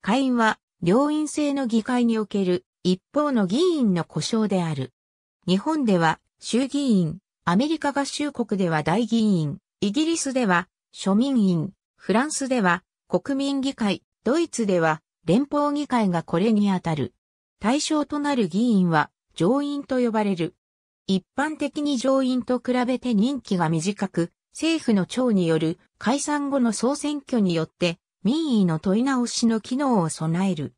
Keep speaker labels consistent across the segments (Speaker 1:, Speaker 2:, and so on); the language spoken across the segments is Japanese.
Speaker 1: 下院は、両院制の議会における一方の議員の故障である。日本では衆議院、アメリカ合衆国では大議員、イギリスでは庶民院、フランスでは国民議会、ドイツでは連邦議会がこれにあたる。対象となる議員は上院と呼ばれる。一般的に上院と比べて任期が短く、政府の長による解散後の総選挙によって民意の問い直しの機能を備える。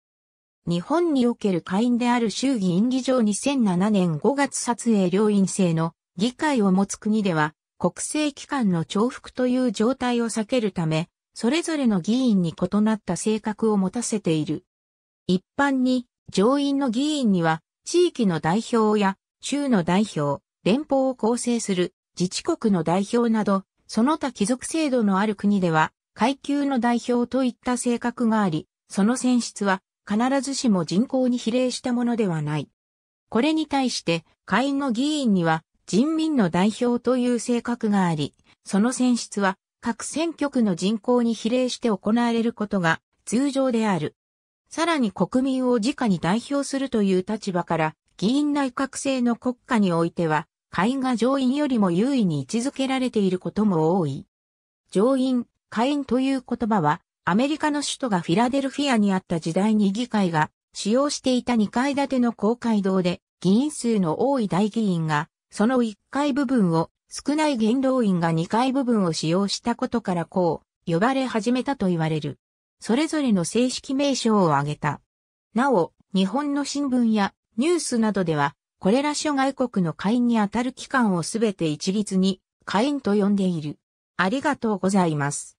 Speaker 1: 日本における会員である衆議院議場2007年5月撮影両院制の議会を持つ国では、国政機関の重複という状態を避けるため、それぞれの議員に異なった性格を持たせている。一般に、上院の議員には、地域の代表や、州の代表、連邦を構成する自治国の代表など、その他貴族制度のある国では、階級の代表といった性格があり、その選出は必ずしも人口に比例したものではない。これに対して下院の議員には人民の代表という性格があり、その選出は各選挙区の人口に比例して行われることが通常である。さらに国民を直に代表するという立場から議員内閣制の国家においては、下院が上院よりも優位に位置づけられていることも多い。上院、下院という言葉は、アメリカの首都がフィラデルフィアにあった時代に議会が使用していた2階建ての公会堂で、議員数の多い大議員が、その1階部分を、少ない元老院が2階部分を使用したことからこう、呼ばれ始めたと言われる。それぞれの正式名称を挙げた。なお、日本の新聞やニュースなどでは、これら諸外国の会員にあたる機関をすべて一律に会員と呼んでいる。ありがとうございます。